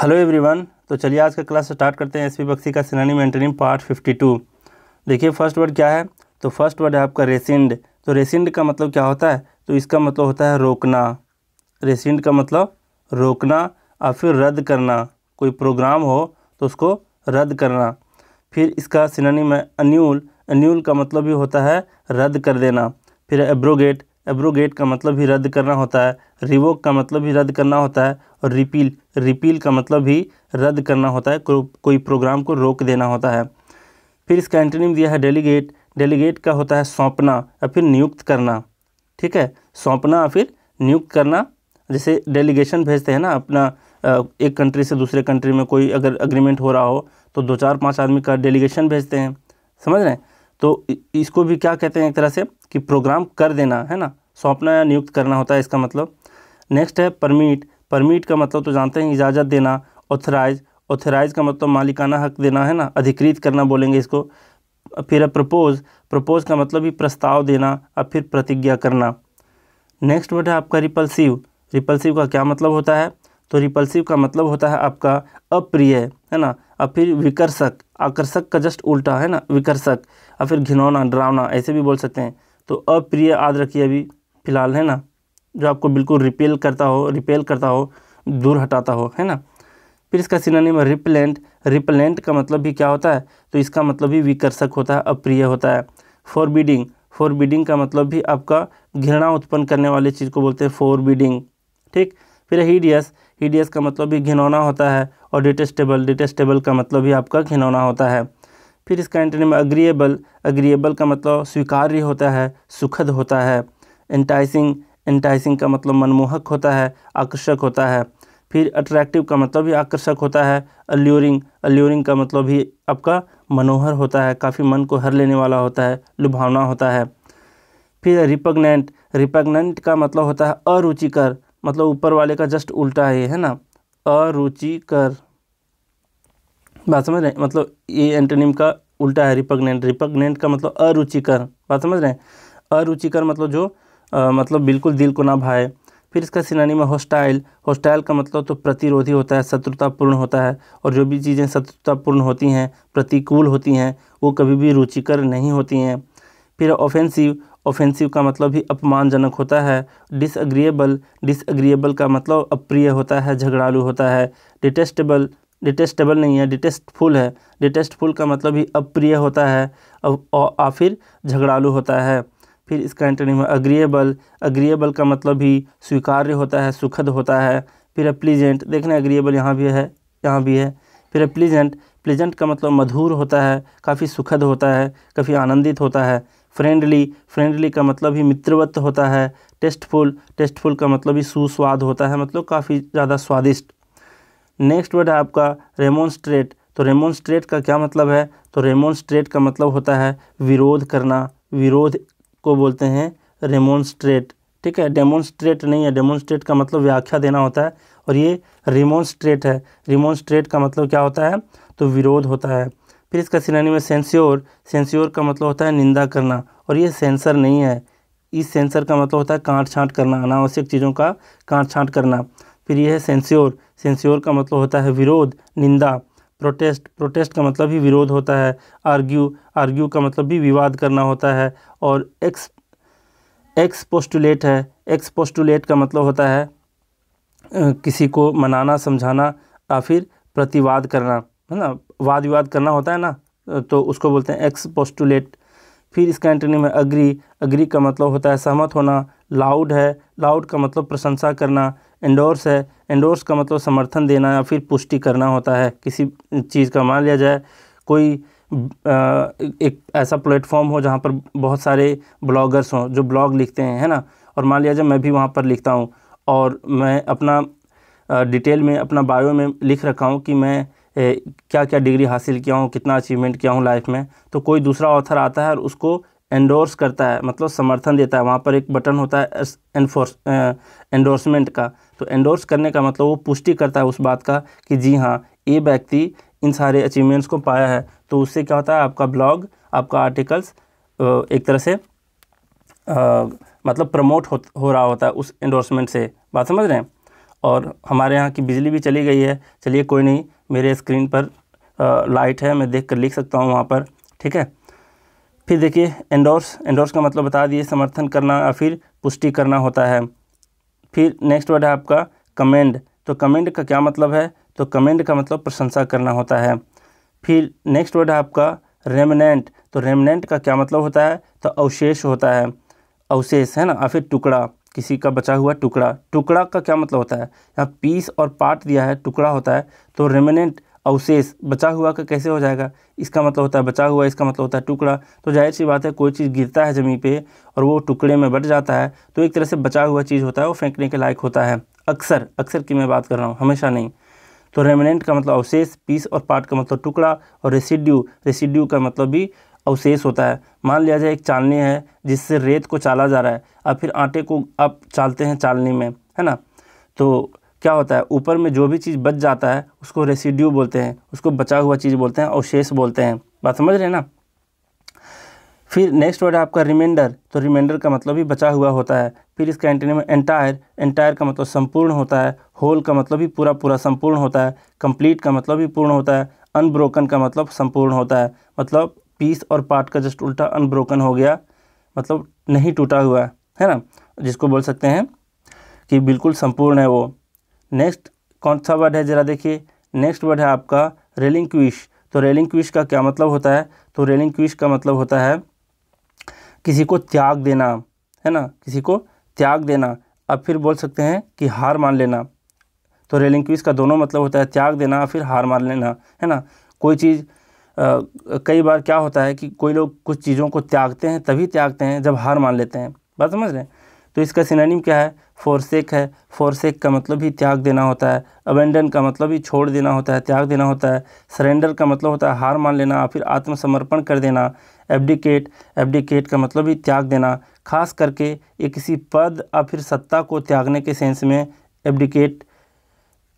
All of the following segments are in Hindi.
हेलो एवरीवन तो चलिए आज का क्लास स्टार्ट करते हैं एसपी बक्सी का सिनानिम एंटनिम पार्ट 52 देखिए फर्स्ट वर्ड क्या है तो फर्स्ट वर्ड है आपका रेसिंड तो रेसिंड का मतलब क्या होता है तो इसका मतलब होता है रोकना रेसिंड का मतलब रोकना और फिर रद्द करना कोई प्रोग्राम हो तो उसको रद्द करना फिर इसका सिनानी में अन्यूल अन्यूल का मतलब भी होता है रद्द कर देना फिर एब्रोगेट एब्रोगेट का मतलब भी रद्द करना होता है रिवोक का मतलब भी रद्द करना होता है और रिपील रिपील का मतलब भी रद्द करना होता है को, कोई प्रोग्राम को रोक देना होता है फिर इसका एंटनिम दिया है डेलीगेट डेलीगेट का होता है सौंपना या फिर नियुक्त करना ठीक है सौंपना या फिर नियुक्त करना जैसे डेलीगेशन भेजते हैं ना अपना एक कंट्री से दूसरे कंट्री में कोई अगर अग्रीमेंट हो रहा हो तो दो चार पाँच आदमी का डेलीगेशन भेजते हैं समझ रहे हैं तो इसको भी क्या कहते हैं एक तरह से कि प्रोग्राम कर देना है ना सौंपना या नियुक्त करना होता है इसका मतलब नेक्स्ट है परमिट परमिट का मतलब तो जानते हैं इजाज़त देना ऑथराइज ऑथराइज का मतलब मालिकाना हक देना है ना अधिकृत करना बोलेंगे इसको फिर है प्रपोज प्रपोज का मतलब भी प्रस्ताव देना और फिर प्रतिज्ञा करना नेक्स्ट वर्ड है आपका रिपल्सिव रिपल्सिव का क्या मतलब होता है तो रिपल्सिव का मतलब होता है आपका अप्रिय है ना और फिर विकर्षक आकर्षक का जस्ट उल्टा है ना विकर्षक और फिर घिनौना डरावना ऐसे भी बोल सकते हैं तो अप्रिय याद रखिए अभी फ़िलहाल है ना जो आपको बिल्कुल रिपेल करता हो रिपेल करता हो दूर हटाता हो है ना फिर इसका सिनानिम रिपेलेंट रिपलेंट का मतलब भी क्या होता है तो इसका मतलब भी विकर्षक होता है अप्रिय होता है फोर बीडिंग का मतलब भी आपका घृणा उत्पन्न करने वाले चीज़ को बोलते हैं बीडिंग ठीक फिर हीडियस ई का मतलब भी घिनौना होता है और डिटेस्टेबल डिटेस्टेबल का मतलब भी आपका घिनौना होता है फिर इसका एंटनी में अग्रीएबल अग्रीएबल का मतलब स्वीकार्य होता है सुखद होता है एंटाइसिंग एंटाइसिंग का मतलब मनमोहक होता है आकर्षक होता है फिर अट्रैक्टिव का मतलब भी आकर्षक होता है अल्यूरिंग अल्यूरिंग का मतलब भी आपका मनोहर होता है काफ़ी मन को हर लेने वाला होता है लुभावना होता है फिर रिपग्नेंट रिपग्नेंट का मतलब होता है अरुचिकर मतलब ऊपर वाले का जस्ट उल्टा है है ना अरुचिकर बात समझ रहे हैं मतलब ये एंटोनिम का उल्टा है रिपग्नेंट रिपग्नेंट का मतलब अरुचिकर बात समझ रहे हैं अरुचिकर मतलब जो आ, मतलब बिल्कुल दिल को ना भाए फिर इसका सिनानी में होस्टाइल होस्टाइल का मतलब तो प्रतिरोधी होता है शत्रुतापूर्ण होता है और जो भी चीज़ें शत्रुतापूर्ण होती हैं प्रतिकूल होती हैं वो कभी भी रुचिकर नहीं होती हैं फिर ऑफेंसिव ऑफेंसिव का मतलब ही अपमानजनक होता है डिसअग्रिएबल डिसअग्रिएबल का मतलब अप्रिय होता है झगड़ालू होता है डिटेस्टेबल डिटेस्टेबल नहीं है डिटेस्टफुल है डिटेस्टफुल का मतलब ही अप्रिय होता है और फिर झगड़ालू होता है फिर इसका एंटोनिम है अग्रिएबल अग्रिएबल का मतलब भी स्वीकार्य होता है सुखद होता है फिर प्लीजेंट देखना अग्रिएबल यहाँ भी है यहाँ भी है फिर प्लीजेंट प्लीजेंट का मतलब मधुर होता है काफ़ी सुखद होता है काफ़ी आनंदित होता है फ्रेंडली फ्रेंडली का मतलब ही मित्रवत होता है टेस्टफुल टेस्टफुल का मतलब ही सुस्वाद होता है मतलब काफ़ी ज़्यादा स्वादिष्ट नेक्स्ट वर्ड है आपका रेमोन्स्ट्रेट तो रेमोन्स्ट्रेट का क्या मतलब है तो रेमोन्स्ट्रेट का मतलब होता है विरोध करना विरोध को बोलते हैं रेमोन्स्ट्रेट ठीक है डेमोन्स्ट्रेट नहीं है डेमोन्स्ट्रेट का मतलब व्याख्या देना होता है और ये रिमोन्स्ट्रेट है रिमोन्स्ट्रेट का मतलब क्या होता है तो विरोध होता है फिर इसका सिनानी में सेंस्योर सेंस्योर का मतलब होता है निंदा करना और ये सेंसर नहीं है इस सेंसर का मतलब होता है काट छाँट करना अनावश्यक चीज़ों का काट छाँट करना फिर यह है सेंस्योर सेंस्योर का मतलब होता है विरोध निंदा प्रोटेस्ट प्रोटेस्ट का मतलब भी विरोध होता है आर्ग्यू आर्ग्यू का मतलब भी विवाद करना होता है और एक्स एक्स पोस्टुलेट है एक्स पोस्टुलेट का मतलब होता है किसी को मनाना समझाना या फिर प्रतिवाद करना है ना वाद विवाद करना होता है ना तो उसको बोलते हैं एक्स पोस्टुलेट फिर इसका एंटनी में अग्री अग्री का मतलब होता है सहमत होना लाउड है लाउड का मतलब प्रशंसा करना एंडोर्स है एंडोर्स का मतलब समर्थन देना या फिर पुष्टि करना होता है किसी चीज़ का मान लिया जाए कोई एक ऐसा प्लेटफॉर्म हो जहाँ पर बहुत सारे ब्लॉगर्स हों जो ब्लॉग लिखते हैं है ना और मान लिया जाए मैं भी वहाँ पर लिखता हूँ और मैं अपना डिटेल में अपना बायो में लिख रखा हूँ कि मैं ए, क्या क्या डिग्री हासिल किया हूँ कितना अचीवमेंट किया हूँ लाइफ में तो कोई दूसरा ऑथर आता है और उसको एंडोर्स करता है मतलब समर्थन देता है वहाँ पर एक बटन होता है एनफोर्स एंडोर्समेंट का तो एंडोर्स करने का मतलब वो पुष्टि करता है उस बात का कि जी हाँ ये व्यक्ति इन सारे अचीवमेंट्स को पाया है तो उससे क्या होता है आपका ब्लॉग आपका आर्टिकल्स एक तरह से आ, मतलब प्रमोट हो, हो रहा होता है उस एंडोर्समेंट से बात समझ रहे हैं और हमारे यहाँ की बिजली भी चली गई है चलिए कोई नहीं मेरे स्क्रीन पर लाइट है मैं देख कर लिख सकता हूँ वहाँ पर ठीक है फिर देखिए एंडोर्स एंडोर्स का मतलब बता दिए समर्थन करना या फिर पुष्टि करना होता है फिर नेक्स्ट वर्ड है आपका कमेंड तो कमेंड का क्या मतलब है तो कमेंड का मतलब प्रशंसा करना होता है फिर नेक्स्ट वर्ड है आपका रेमनेंट तो रेमनेंट का क्या मतलब होता है तो अवशेष होता है अवशेष है ना या फिर टुकड़ा किसी का बचा हुआ टुकड़ा टुकड़ा का क्या मतलब होता है यहाँ पीस और पार्ट दिया है टुकड़ा होता है तो रेमिनेंट अवशेष बचा हुआ का कैसे हो जाएगा इसका मतलब होता है बचा हुआ इसका मतलब होता है टुकड़ा तो जाहिर सी बात है कोई चीज़ गिरता है ज़मीन पे और वो टुकड़े में बढ़ जाता है तो एक तरह से बचा हुआ चीज़ होता है वो फेंकने के लायक होता है अक्सर अक्सर की मैं बात कर रहा हूँ हमेशा नहीं तो रेमिनेंट का मतलब अवशेष पीस और पार्ट का मतलब टुकड़ा और रेसिड्यू रेसिड्यू का मतलब भी अवशेष होता है मान लिया जाए एक चालनी है जिससे रेत को चाला जा रहा है अब फिर आटे को आप चालते हैं चालनी में है ना तो क्या होता है ऊपर में जो भी चीज़ बच जाता है उसको रेसिड्यू बोलते हैं उसको बचा हुआ चीज़ बोलते हैं अवशेष बोलते हैं बात समझ रहे हैं ना फिर नेक्स्ट वर्ड है आपका रिमाइंडर तो रिमाइंडर का मतलब भी बचा हुआ होता है फिर इसका एंटीने में एंटायर एंटायर का मतलब संपूर्ण होता है होल का मतलब भी पूरा पूरा संपूर्ण होता है कंप्लीट का मतलब भी पूर्ण होता है अनब्रोकन का मतलब संपूर्ण होता है मतलब पीस और पार्ट का जस्ट उल्टा अनब्रोकन हो गया मतलब नहीं टूटा हुआ है, है ना जिसको बोल सकते हैं कि बिल्कुल संपूर्ण है वो नेक्स्ट कौन सा वर्ड है ज़रा देखिए नेक्स्ट वर्ड है आपका रेलिंग क्विश तो रेलिंग क्विश का क्या मतलब होता है तो रेलिंग क्विश का मतलब होता है किसी को त्याग देना है ना किसी को त्याग देना अब फिर बोल सकते हैं कि हार मान लेना तो रेलिंग क्विश का दोनों मतलब होता है त्याग देना फिर हार मान लेना है ना कोई चीज़ कई बार क्या होता है कि कोई लोग कुछ चीज़ों को त्यागते हैं तभी त्यागते हैं जब हार मान लेते हैं बात समझ रहे हैं तो इसका सिनानिम क्या है फोरसेक है फोरसेक का मतलब ही त्याग देना होता है अबेंडन का मतलब ही छोड़ देना होता है त्याग देना होता है सरेंडर का मतलब होता है हार मान लेना फिर आत्मसमर्पण कर देना एबडिकेट एबडिकेट का मतलब ही त्याग देना खास करके ये किसी पद या फिर सत्ता को त्यागने के सेंस में एबडिकेट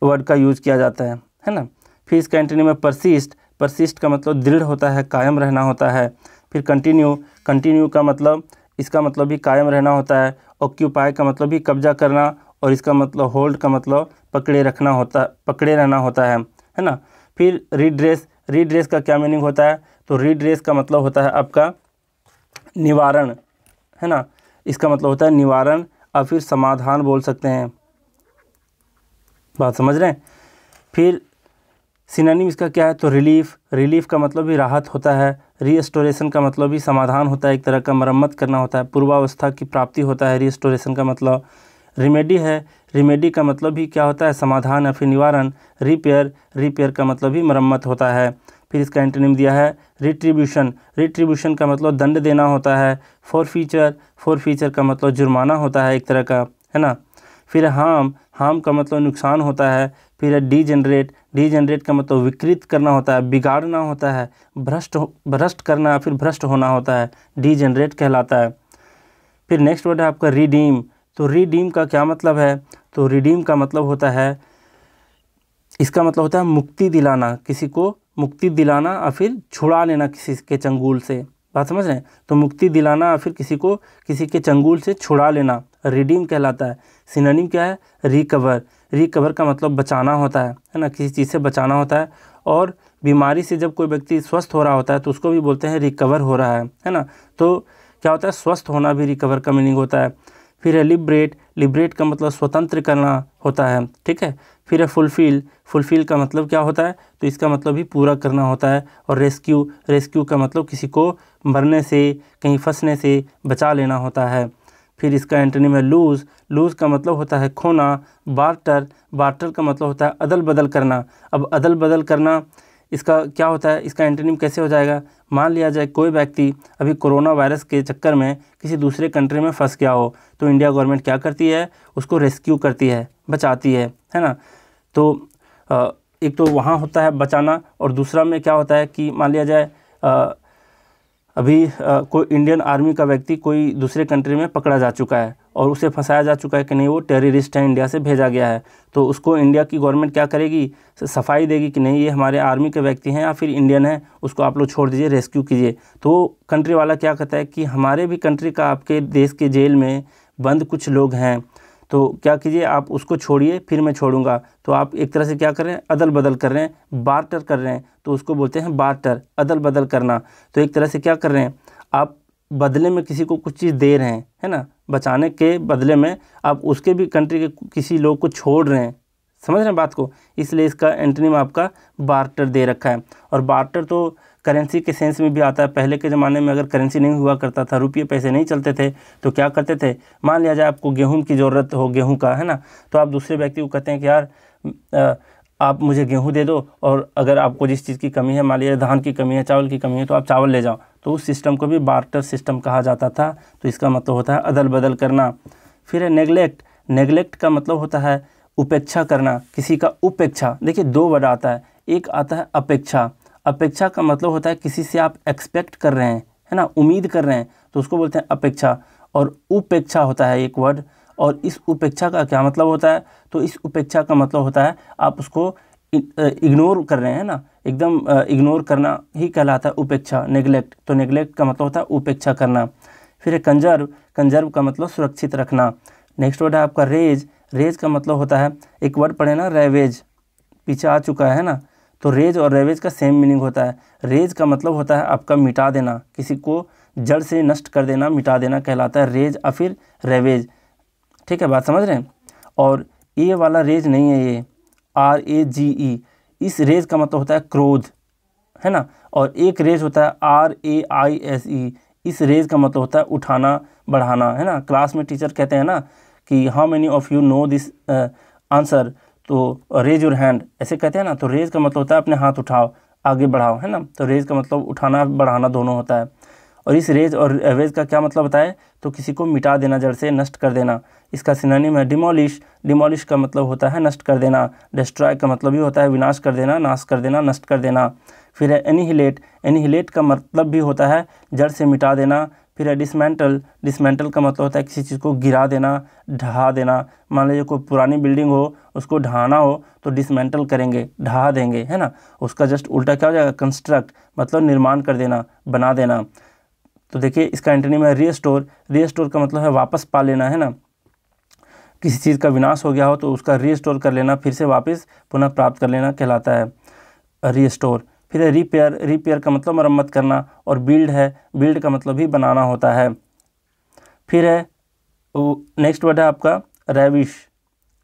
वर्ड का यूज किया जाता है है ना फिर इसका एंटनी में परसिस्ट परसिस्ट का मतलब दृढ़ होता है कायम रहना होता है फिर कंटिन्यू कंटिन्यू का मतलब इसका मतलब भी कायम रहना होता है ऑक्यूपाई का मतलब भी कब्जा करना और इसका मतलब होल्ड का मतलब पकड़े रखना होता पकड़े रहना होता है है ना फिर रीड्रेस रीड्रेस का क्या मीनिंग होता है तो रीड्रेस का मतलब होता है आपका निवारण है ना इसका मतलब होता है निवारण और फिर समाधान बोल सकते हैं बात समझ रहे हैं फिर सिनानिम इसका क्या है तो रिलीफ रिलीफ का मतलब भी राहत होता है रीस्टोरेशन का मतलब भी समाधान होता है एक तरह का मरम्मत करना होता है पूर्वावस्था की प्राप्ति होता है रीस्टोरेशन का मतलब रिमेडी है रिमेडी का मतलब भी क्या होता है समाधान या फिर निवारण रिपेयर रिपेयर का मतलब भी मरम्मत होता है फिर इसका एंटोनिम दिया है रिट्रीब्यूशन रिट्रीब्यूशन का मतलब दंड देना होता है फॉर फीचर फॉर फीचर का मतलब जुर्माना होता है एक तरह का है ना फिर हार्म हार्म का मतलब नुकसान होता है फिर है डी जनरेट का मतलब विकृत करना होता है बिगाड़ना होता है भ्रष्ट भ्रष्ट करना फिर भ्रष्ट होना होता है डी जनरेट कहलाता है फिर नेक्स्ट वर्ड है आपका रिडीम तो रिडीम का क्या मतलब है तो रिडीम का मतलब होता है इसका मतलब होता है मुक्ति दिलाना किसी को मुक्ति दिलाना या फिर छुड़ा लेना किसी के चंगुल से बात समझ रहे हैं तो मुक्ति दिलाना या फिर किसी को किसी के चंगुल से छुड़ा लेना रिडीम कहलाता है सिनोनिम क्या है रिकवर रिकवर का मतलब बचाना होता है है ना किसी चीज़ से बचाना होता है और बीमारी से जब कोई व्यक्ति स्वस्थ हो रहा होता है तो उसको भी बोलते हैं रिकवर हो रहा है है ना तो क्या होता है स्वस्थ होना भी रिकवर का मीनिंग होता है फिर है लिबरेट लिबरेट का मतलब स्वतंत्र करना होता है ठीक है फिर है फुलफ़िल फुलफ़िल का मतलब क्या होता है तो इसका मतलब भी पूरा करना होता है और रेस्क्यू रेस्क्यू का मतलब किसी को मरने से कहीं फंसने से बचा लेना होता है फिर इसका एंटनी में लूज़ लूज़ का मतलब होता है खोना बार्टर बार्टर का मतलब होता है अदल बदल करना अब अदल बदल करना इसका क्या होता है इसका एंटनीम कैसे हो जाएगा मान लिया जाए कोई व्यक्ति अभी कोरोना वायरस के चक्कर में किसी दूसरे कंट्री में फंस गया हो तो इंडिया गवर्नमेंट क्या करती है उसको रेस्क्यू करती है बचाती है है ना तो एक तो वहाँ होता है बचाना और दूसरा में क्या होता है कि मान लिया जाए अभी कोई इंडियन आर्मी का व्यक्ति कोई दूसरे कंट्री में पकड़ा जा चुका है और उसे फंसाया जा चुका है कि नहीं वो टेररिस्ट है इंडिया से भेजा गया है तो उसको इंडिया की गवर्नमेंट क्या करेगी सफाई देगी कि नहीं ये हमारे आर्मी के व्यक्ति हैं या फिर इंडियन है उसको आप लोग छोड़ दीजिए रेस्क्यू कीजिए तो कंट्री वाला क्या कहता है कि हमारे भी कंट्री का आपके देश के जेल में बंद कुछ लोग हैं तो क्या कीजिए आप उसको छोड़िए फिर मैं छोड़ूंगा तो आप एक तरह से क्या कर रहे हैं अदल बदल कर रहे हैं बार्टर कर रहे हैं तो उसको बोलते हैं बार्टर अदल बदल करना तो एक तरह से क्या कर रहे हैं आप बदले में किसी को कुछ चीज़ दे रहे हैं है ना बचाने के बदले में आप उसके भी कंट्री के किसी लोग को छोड़ रहे हैं समझ रहे हैं बात को इसलिए इसका एंटनीम आपका बार्टर दे रखा है और बार्टर तो करेंसी के सेंस में भी आता है पहले के ज़माने में अगर करेंसी नहीं हुआ करता था रुपये पैसे नहीं चलते थे तो क्या करते थे मान लिया जाए आपको गेहूं की ज़रूरत हो गेहूं का है ना तो आप दूसरे व्यक्ति को कहते हैं कि यार आ, आप मुझे गेहूं दे दो और अगर आपको जिस चीज़ की कमी है मान लिया धान की कमी है चावल की कमी है तो आप चावल ले जाओ तो उस सिस्टम को भी बार्टर सिस्टम कहा जाता था तो इसका मतलब होता है अदल बदल करना फिर है नेगलेक्ट नेगलेक्ट का मतलब होता है उपेक्षा करना किसी का उपेक्षा देखिए दो वर्ड आता है एक आता है अपेक्षा अपेक्षा का मतलब होता है किसी से आप एक्सपेक्ट कर रहे हैं है ना उम्मीद कर रहे हैं तो उसको बोलते हैं अपेक्षा और उपेक्षा होता है एक वर्ड और इस उपेक्षा का क्या मतलब होता है तो इस उपेक्षा का मतलब होता है आप उसको इग्नोर कर रहे हैं ना एकदम इग्नोर करना ही कहलाता है उपेक्षा नेग्लेक्ट तो नेग्लेक्ट का मतलब होता है उपेक्षा करना फिर है कंजर्व कंजर्व का मतलब सुरक्षित रखना नेक्स्ट वर्ड है आपका रेज रेज का मतलब होता है एक वर्ड पढ़े ना रेवेज पीछे आ चुका है ना तो रेज और रेवेज का सेम मीनिंग होता है रेज का मतलब होता है आपका मिटा देना किसी को जड़ से नष्ट कर देना मिटा देना कहलाता है रेज या फिर रेवेज ठीक है बात समझ रहे हैं और ए वाला रेज नहीं है ये आर ए जी ई इस रेज का मतलब होता है क्रोध है ना और एक रेज होता है R A I S E इस रेज का मतलब होता है उठाना बढ़ाना है ना क्लास में टीचर कहते हैं ना कि how many of you know this answer तो रेज योर हैंड ऐसे कहते हैं ना तो रेज का मतलब होता है अपने हाथ उठाओ आगे बढ़ाओ है ना तो रेज का मतलब उठाना बढ़ाना दोनों होता है और इस रेज और रेज का क्या मतलब होता है तो किसी को मिटा देना जड़ से नष्ट कर देना इसका सिनानी में डिमोलिश डिमोलिश का मतलब होता है नष्ट कर देना डिस्ट्रॉय का मतलब भी होता है विनाश कर देना नाश कर देना नष्ट कर देना फिर एनीहिलेट एनीहिलेट का मतलब भी होता है जड़ से मिटा देना फिर है डिसमेंटल डिसमेंटल का मतलब होता है किसी चीज़ को गिरा देना ढहा देना मान लीजिए कोई पुरानी बिल्डिंग हो उसको ढहाना हो तो डिसमेंटल करेंगे ढहा देंगे है ना उसका जस्ट उल्टा क्या हो जाएगा कंस्ट्रक्ट मतलब निर्माण कर देना बना देना तो देखिए इसका एंटोनिम है रीस्टोर रीस्टोर का मतलब है वापस पा लेना है ना किसी चीज़ का विनाश हो गया हो तो उसका रीस्टोर कर लेना फिर से वापस पुनः प्राप्त कर लेना कहलाता है रीस्टोर फिर है रिपेयर रिपेयर का मतलब मरम्मत करना और बिल्ड है बिल्ड का मतलब ही बनाना होता है फिर है नेक्स्ट वर्ड है आपका रेविश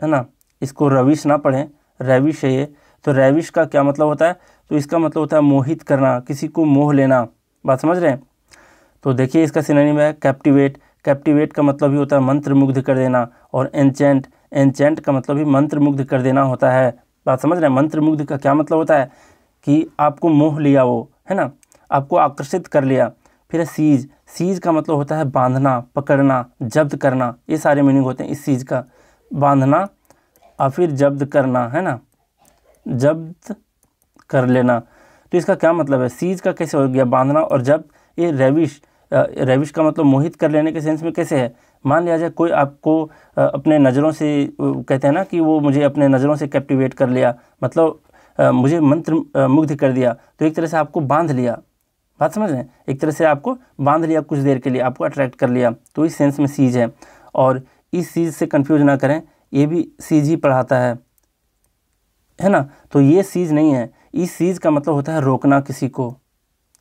है ना इसको रविश ना पढ़ें रेविश है ये तो रेविश का क्या मतलब होता है तो इसका मतलब होता है मोहित करना किसी को मोह लेना बात समझ रहे हैं तो देखिए इसका सिनेनिम है कैप्टिवेट कैप्टिवेट का मतलब ही होता है मंत्र मुग्ध कर देना और एनचेंट एनचेंट का मतलब ही मंत्र मुग्ध कर देना होता है बात समझ रहे हैं मंत्र मुग्ध का क्या मतलब होता है कि आपको मोह लिया वो है ना आपको आकर्षित कर लिया फिर है सीज सीज का मतलब होता है बांधना पकड़ना जब्त करना ये सारे मीनिंग होते हैं इस चीज़ का बांधना और फिर जब्त करना है ना जब्त कर लेना तो इसका क्या मतलब है सीज का कैसे हो गया बांधना और जब ये रेविश रेविश का मतलब मोहित कर लेने के सेंस में कैसे है मान लिया जाए कोई आपको अपने नज़रों से कहते हैं ना कि वो मुझे अपने नज़रों से कैप्टिवेट कर लिया मतलब मुझे मंत्र मुग्ध कर दिया तो एक तरह से आपको बांध लिया बात समझ रहे हैं एक तरह से आपको बांध लिया कुछ देर के लिए आपको अट्रैक्ट कर लिया तो इस सेंस में सीज है और इस सीज से कन्फ्यूज ना करें ये भी सीज ही पढ़ाता है है ना तो ये सीज नहीं है इस सीज का मतलब होता है रोकना किसी को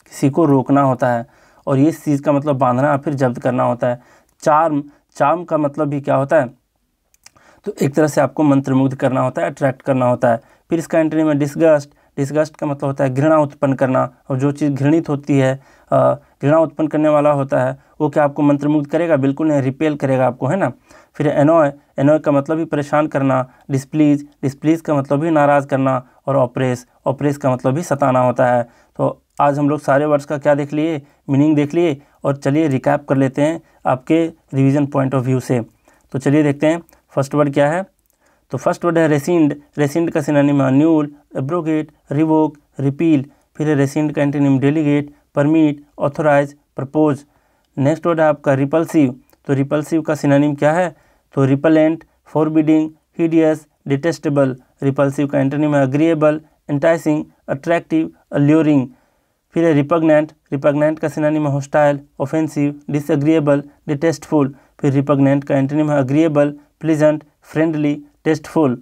किसी को रोकना होता है और ये सीज का मतलब बांधना फिर जब्त करना होता है चार्म चार्म का मतलब भी क्या होता है तो एक तरह से आपको मंत्रमुग्ध करना होता है अट्रैक्ट करना होता है फिर इसका एंटनी में डिस्गस्ट डिस्गस्ट का मतलब होता है घृणा उत्पन्न करना और जो चीज़ घृणित होती है घृणा उत्पन्न करने वाला होता है वो क्या आपको मंत्रमुग्ध करेगा बिल्कुल नहीं रिपेल करेगा आपको है ना फिर एनॉय एनॉय का मतलब भी परेशान करना डिस्प्लीज डिस्प्लीज का मतलब भी नाराज़ करना और ऑपरेस ऑपरेस का मतलब भी सताना होता है तो आज हम लोग सारे वर्ड्स का क्या देख लिए मीनिंग देख लिए और चलिए रिकैप कर लेते हैं आपके रिवीजन पॉइंट ऑफ व्यू से तो चलिए देखते हैं फर्स्ट वर्ड क्या है तो फर्स्ट वर्ड है रेसिंड रेसिंड का synonym annul abrogate revoke repeal फिर है रेसिंड का antonym delegate permit authorise propose next word है आपका रिपल्सिव तो रिपल्सिव का सिनानिम क्या है तो repellent forbidding hideous detestable repulsive का एंटेनिम है अग्रीएबल एंटाइसिंग अट्रैक्टिव अल्योरिंग फिर है रिपग्नेंट रिपग्नेंट का सिनानिम है हॉस्टाइल ऑफेंसिव डिसअग्रिएबल डिटेस्टफुल फिर रिपग्नेंट का एंटेनिम है agreeable pleasant friendly tasteful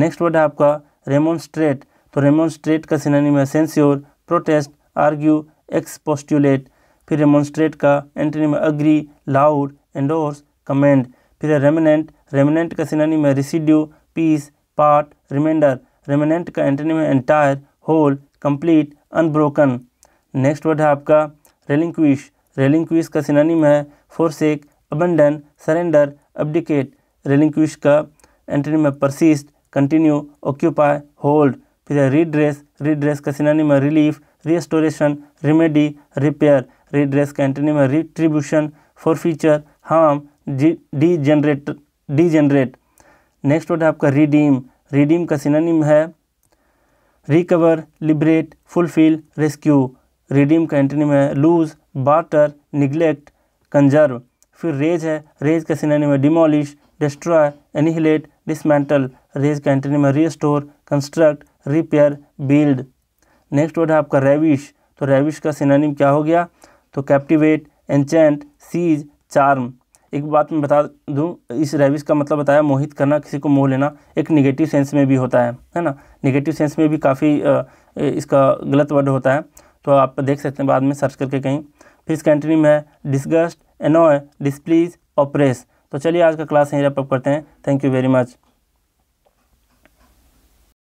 next word है आपका रेमोन्स्ट्रेट तो रेमोन्स्ट्रेट का सिनोनिम में सेंस्योर प्रोटेस्ट आर्ग्यू एक्सपोस्टुलेट फिर रेमोन्स्ट्रेट का में अग्री लाउड एंडोर्स कमेंड फिर रेमिनेंट रेमिनेंट का सिनोनिम में residue piece part remainder remnant का एंटनी में entire whole complete unbroken next word है आपका रेलिंक्विश रेलिंक्विश का में है forsake abandon surrender abdicate relinquish का एंटनी में परसिस्ट कंटिन्यू ऑक्यूपाई होल्ड फिर रीड्रेस रीड्रेस का सिनानी में relief restoration remedy repair redress का एंटनी में retribution further harm degenerate degenerate next word है आपका रिडीम रिडीम का सिनानिम है recover liberate fulfil rescue redeem का एंटनी है लूज बाटर निगलेक्ट कंजर्व फिर रेज है रेज का सिनानिम है demolish destroy annihilate dismantle raze का में में restore construct repair build next word है आपका रेविश तो रेविश का सिनानिम क्या हो गया तो कैप्टिवेट एंचेंट सीज चार्म एक बात मैं बता दूं इस रेविश का मतलब बताया मोहित करना किसी को मोह लेना एक निगेटिव सेंस में भी होता है है ना निगेटिव सेंस में भी काफ़ी इसका गलत वर्ड होता है तो आप देख सकते हैं बाद में सर्च करके कहीं फिर इसका एंटनी में है डिसगस्ट एनॉय डिसप्लीज ऑपरेस तो चलिए आज का क्लास यहीं रेपअप करते हैं थैंक यू वेरी मच